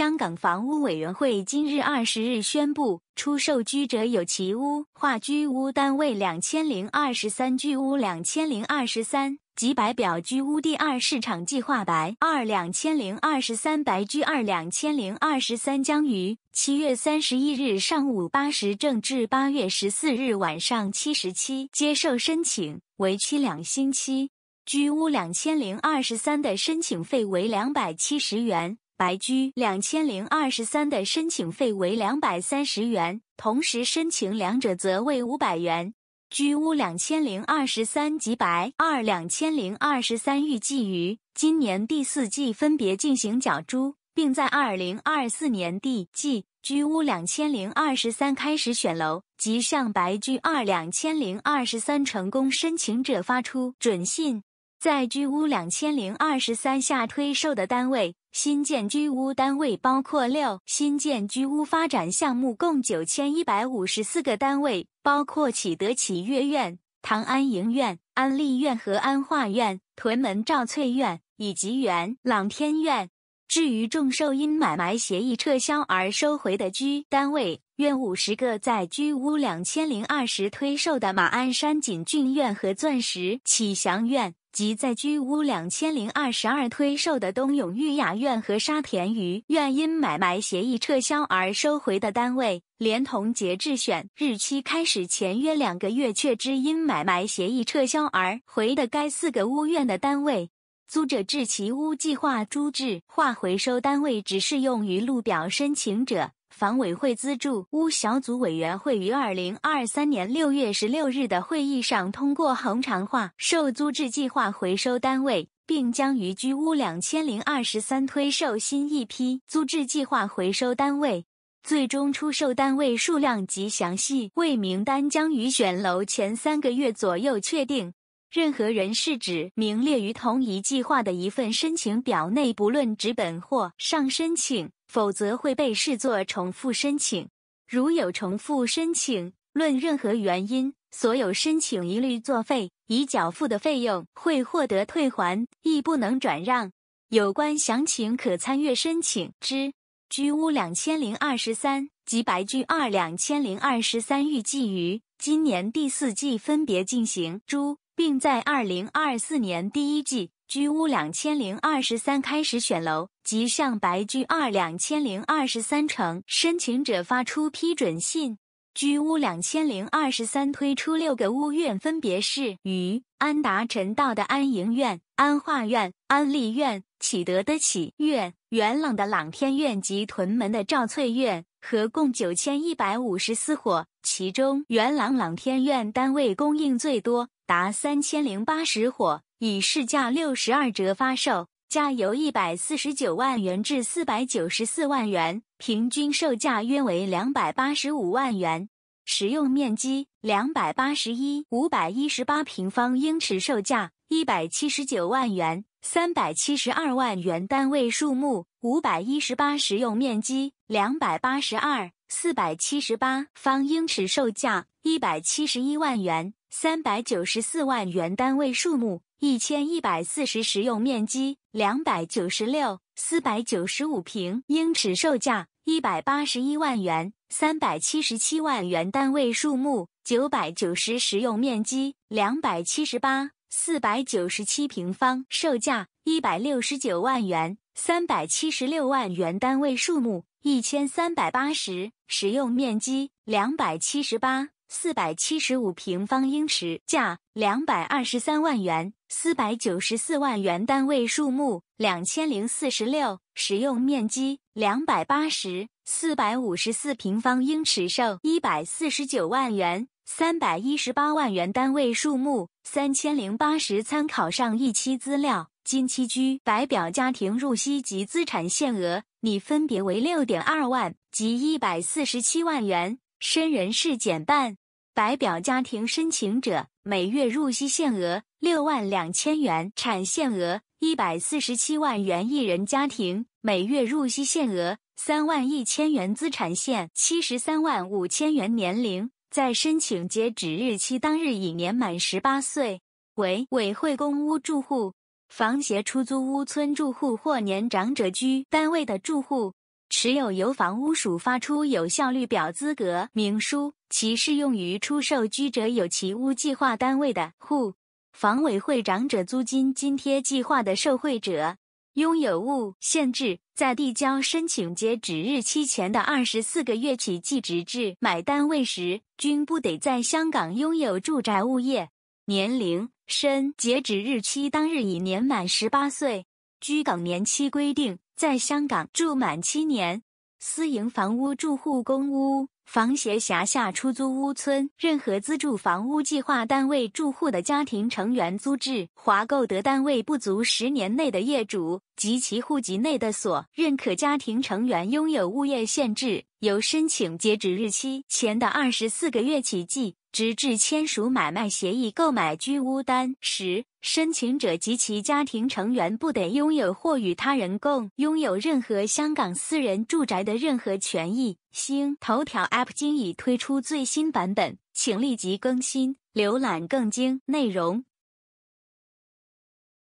香港房屋委员会今日二十日宣布，出售居者有其屋划居屋单位两千零二十三居屋两千零二十三及白表居屋第二市场计划白二两千零二十三白居二两千零二十三将于七月三十一日上午八时正至八月十四日晚上七时七接受申请，为期两星期。居屋两千零二十三的申请费为两百七十元。白居两千零二十三的申请费为两百三十元，同时申请两者则为五百元。居屋两千零二十三及白二两千零二十三预计于今年第四季分别进行缴租，并在二零二四年第季居屋两千零二十三开始选楼，及向白居二两千零二十三成功申请者发出准信。在居屋2023下推售的单位，新建居屋单位包括6新建居屋发展项目共9154个单位，包括启德启悦苑、唐安营苑、安利苑和安化苑、屯门兆翠苑以及元朗天苑。至于众寿因买卖协议撤销而收回的居单位，约50个，在居屋2020推售的马鞍山锦俊苑和钻石启祥苑。即在居屋2022推售的东永御雅苑和沙田鱼苑因买卖协议撤销而收回的单位，连同截至选日期开始前约两个月却知因买卖协议撤销而回的该四个屋苑的单位。租者置其屋计划租置化回收单位只适用于路表申请者。房委会资助屋小组委员会于二零二三年六月十六日的会议上通过恒长化受租置计划回收单位，并将于居屋两千零二十三推售新一批租置计划回收单位。最终出售单位数量及详细未名单将于选楼前三个月左右确定。任何人是指名列于同一计划的一份申请表内，不论纸本或上申请，否则会被视作重复申请。如有重复申请，论任何原因，所有申请一律作废，已缴付的费用会获得退还，亦不能转让。有关详情可参阅申请之居屋2023及白居二2023，预计于今年第四季分别进行。注。并在二零二四年第一季《居屋两千零二十三》开始选楼，即向白居二两千零二十三城申请者发出批准信。《居屋两千零二十三》推出六个屋苑，分别是与安达臣道的安营苑、安化苑、安利苑、启德的启苑、元朗的朗天苑及屯门的赵翠苑。合共九千一百五十四伙，其中元朗朗天苑单位供应最多，达三千零八十伙，以市价六十二折发售，价由一百四十九万元至四百九十四万元，平均售价约为两百八十五万元。实用面积两百八十一五百一十八平方英尺，售价一百七十九万元。三百七十二万元单位数目，五百一十八实用面积，两百八十二四百七十八方英尺，售价一百七十一万元；三百九十四万元单位数目，一千一百四十实用面积，两百九十六四百九十五平英尺，售价一百八十一万元；三百七十七万元单位数目，九百九十实用面积，两百七十八。四百九十七平方，售价一百六十九万元，三百七十六万元单位数目一千三百八十，使用面积两百七十八，四百七十五平方英尺，价两百二十三万元，四百九十四万元单位数目两千零四十六，使用面积两百八十，四百五十四平方英尺，售一百四十九万元。三百一十八万元单位数目三千零八十，参考上一期资料。金期居白表家庭入息及资产限额，拟分别为六点二万及一百四十七万元。申人事减半。白表家庭申请者每月入息限额六万两千元，产限额一百四十七万元。一人家庭每月入息限额三万一千元，资产限七十三万五千元。年龄。在申请截止日期当日已年满十八岁，为委会公屋住户、房协出租屋村住户或年长者居单位的住户，持有由房屋署发出有效绿表资格明书，其适用于出售居者有其屋计划单位的户、房委会长者租金津贴计划的受惠者。拥有物限制在递交申请截止日期前的二十四个月起计，直至买单位时，均不得在香港拥有住宅物业。年龄申截止日期当日已年满十八岁。居港年期规定，在香港住满七年。私营房屋住户公屋。房协辖下出租屋村，任何资助房屋计划单位住户的家庭成员租置华购得单位不足十年内的业主及其户籍内的所认可家庭成员拥有物业限制，由申请截止日期前的二十四个月起计。直至签署买卖协议购买居屋单时，申请者及其家庭成员不得拥有或与他人共拥有任何香港私人住宅的任何权益。星头条 App 今已推出最新版本，请立即更新，浏览更精内容。